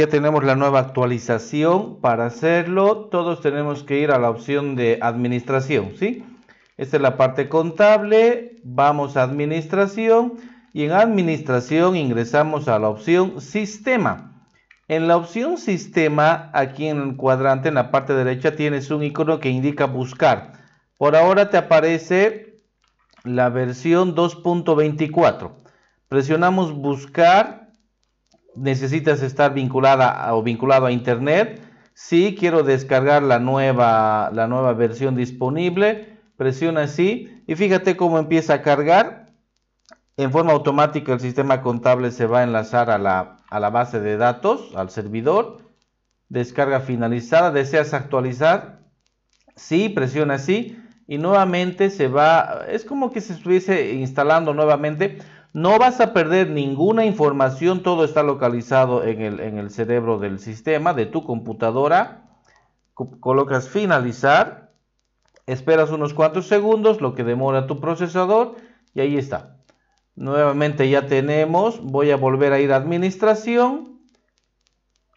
Ya tenemos la nueva actualización. Para hacerlo, todos tenemos que ir a la opción de administración, ¿sí? Esta es la parte contable. Vamos a administración y en administración ingresamos a la opción sistema. En la opción sistema, aquí en el cuadrante, en la parte derecha, tienes un icono que indica buscar. Por ahora te aparece la versión 2.24. Presionamos buscar necesitas estar vinculada o vinculado a internet. Si quiero descargar la nueva, la nueva versión disponible, presiona así y fíjate cómo empieza a cargar. En forma automática el sistema contable se va a enlazar a la, a la base de datos, al servidor. Descarga finalizada, deseas actualizar. Sí, presiona así y nuevamente se va, es como que se estuviese instalando nuevamente no vas a perder ninguna información, todo está localizado en el, cerebro del sistema, de tu computadora. Colocas finalizar, esperas unos cuantos segundos, lo que demora tu procesador, y ahí está. Nuevamente ya tenemos, voy a volver a ir a administración,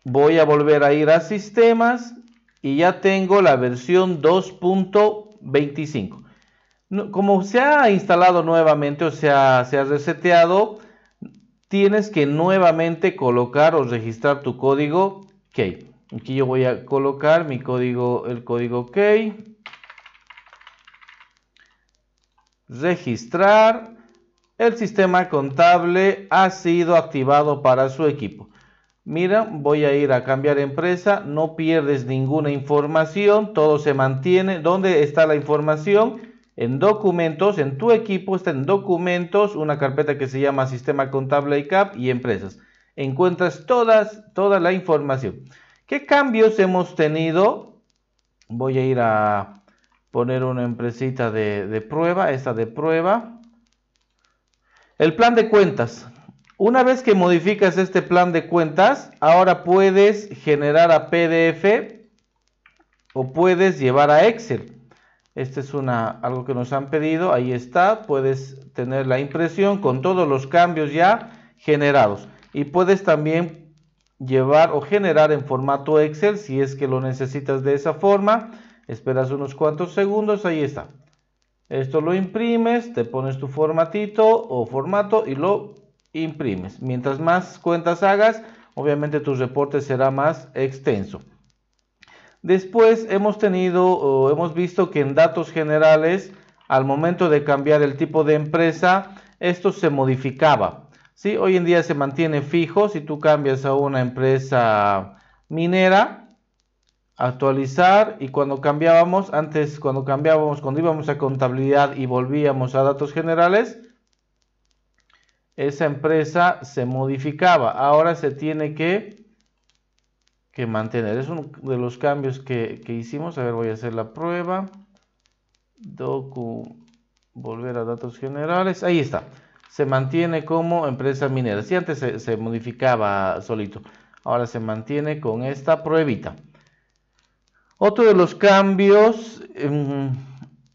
voy a volver a ir a sistemas, y ya tengo la versión 2.25 como se ha instalado nuevamente o sea, se ha reseteado, tienes que nuevamente colocar o registrar tu código key. Aquí yo voy a colocar mi código, el código key. Registrar. El sistema contable ha sido activado para su equipo. Mira, voy a ir a cambiar empresa. No pierdes ninguna información. Todo se mantiene. ¿Dónde está la información? en documentos, en tu equipo está en documentos, una carpeta que se llama sistema contable ICAP y empresas. Encuentras todas, toda la información. ¿Qué cambios hemos tenido? Voy a ir a poner una empresita de, de prueba, esta de prueba. El plan de cuentas. Una vez que modificas este plan de cuentas, ahora puedes generar a PDF o puedes llevar a Excel. Este es una, algo que nos han pedido. Ahí está. Puedes tener la impresión con todos los cambios ya generados. Y puedes también llevar o generar en formato Excel si es que lo necesitas de esa forma. Esperas unos cuantos segundos. Ahí está. Esto lo imprimes, te pones tu formatito o formato y lo imprimes. Mientras más cuentas hagas, obviamente tu reporte será más extenso. Después hemos tenido o hemos visto que en datos generales, al momento de cambiar el tipo de empresa, esto se modificaba. ¿sí? Hoy en día se mantiene fijo. Si tú cambias a una empresa minera, actualizar y cuando cambiábamos, antes cuando cambiábamos, cuando íbamos a contabilidad y volvíamos a datos generales, esa empresa se modificaba. Ahora se tiene que que mantener. Es uno de los cambios que, hicimos. A ver, voy a hacer la prueba. Docu, volver a datos generales. Ahí está. Se mantiene como empresa minera. Si antes se, modificaba solito. Ahora se mantiene con esta pruebita. Otro de los cambios em,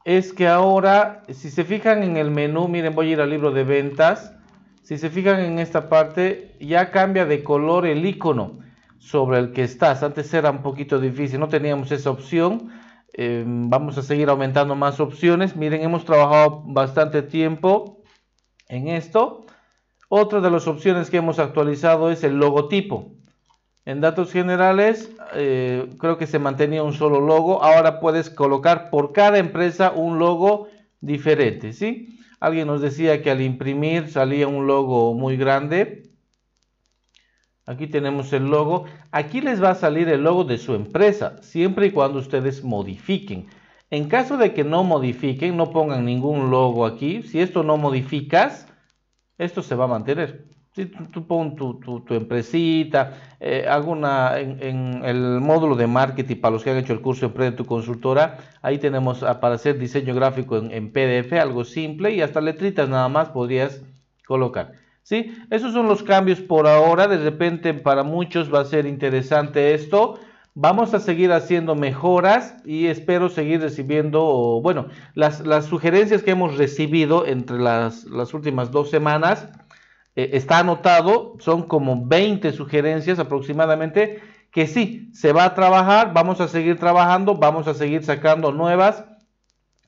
es que ahora, si se fijan en el menú, miren, voy a ir al libro de ventas. Si se fijan en esta parte, ya cambia de color el icono sobre el que estás. Antes era un poquito difícil, no teníamos esa opción. Eh, vamos a seguir aumentando más opciones. Miren, hemos trabajado bastante tiempo en esto. Otra de las opciones que hemos actualizado es el logotipo. En datos generales, eh, creo que se mantenía un solo logo. Ahora puedes colocar por cada empresa un logo diferente, ¿sí? Alguien nos decía que al imprimir salía un logo muy grande. Aquí tenemos el logo. Aquí les va a salir el logo de su empresa, siempre y cuando ustedes modifiquen. En caso de que no modifiquen, no pongan ningún logo aquí. Si esto no modificas, esto se va a mantener. Si tú, pones tu, tu, empresita, eh, alguna, en, el módulo de marketing para los que han hecho el curso de tu consultora, ahí tenemos aparecer diseño gráfico en PDF, algo simple y hasta letritas nada más podrías colocar. ¿sí? Esos son los cambios por ahora, de repente para muchos va a ser interesante esto. Vamos a seguir haciendo mejoras y espero seguir recibiendo, bueno, las, sugerencias que hemos recibido entre las, últimas dos semanas. Eh, está anotado, son como 20 sugerencias aproximadamente que sí, se va a trabajar, vamos a seguir trabajando, vamos a seguir sacando nuevas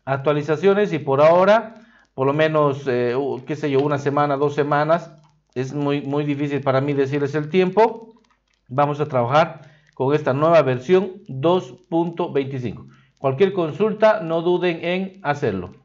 actualizaciones y por ahora por lo menos, eh, qué sé yo, una semana, dos semanas. Es muy, muy difícil para mí decirles el tiempo. Vamos a trabajar con esta nueva versión 2.25. Cualquier consulta, no duden en hacerlo.